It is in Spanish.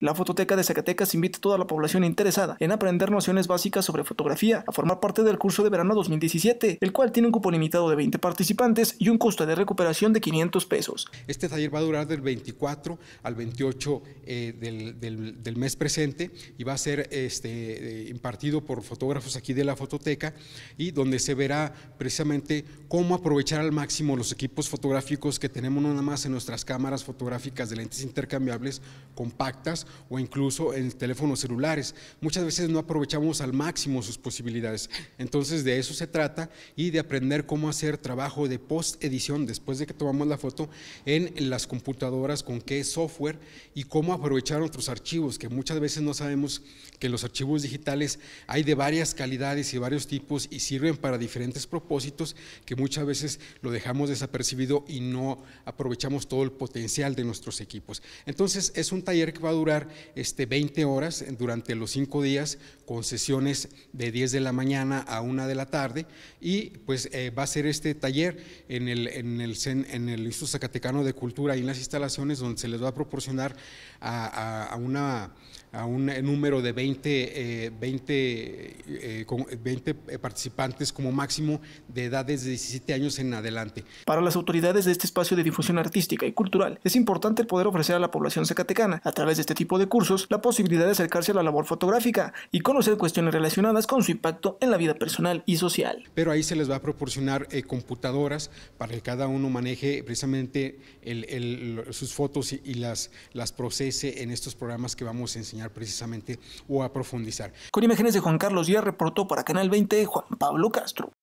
La Fototeca de Zacatecas invita a toda la población interesada en aprender nociones básicas sobre fotografía a formar parte del curso de verano 2017, el cual tiene un cupo limitado de 20 participantes y un costo de recuperación de 500 pesos. Este taller va a durar del 24 al 28 eh, del, mes presente y va a ser este, eh, impartido por fotógrafos aquí de la Fototeca y donde se verá precisamente cómo aprovechar al máximo los equipos fotográficos que tenemos nada más en nuestras cámaras fotográficas de lentes intercambiables compactas, o incluso en teléfonos celulares. Muchas veces no aprovechamos al máximo sus posibilidades. Entonces de eso se trata y de aprender cómo hacer trabajo de post-edición después de que tomamos la foto en las computadoras, con qué software y cómo aprovechar nuestros archivos, que muchas veces no sabemos que los archivos digitales hay de varias calidades y varios tipos y sirven para diferentes propósitos que muchas veces lo dejamos desapercibido y no aprovechamos todo el potencial de nuestros equipos. Entonces es un taller que va a durar este, 20 horas durante los cinco días con sesiones de 10 de la mañana a 1 de la tarde y pues eh, va a ser este taller en el, en el, en el Instituto Zacatecano de Cultura y en las instalaciones donde se les va a proporcionar a, a, una a un número de 20, 20, eh, 20, eh, participantes como máximo de edades de 17 años en adelante. Para las autoridades de este espacio de difusión artística y cultural, es importante poder ofrecer a la población zacatecana, a través de este tipo de cursos la posibilidad de acercarse a la labor fotográfica y conocer cuestiones relacionadas con su impacto en la vida personal y social. Pero ahí se les va a proporcionar eh, computadoras para que cada uno maneje precisamente sus fotos y, las, las procese en estos programas que vamos a enseñar precisamente o a profundizar. Con imágenes de Juan Carlos Díaz reportó para Canal 20 Juan Pablo Castro.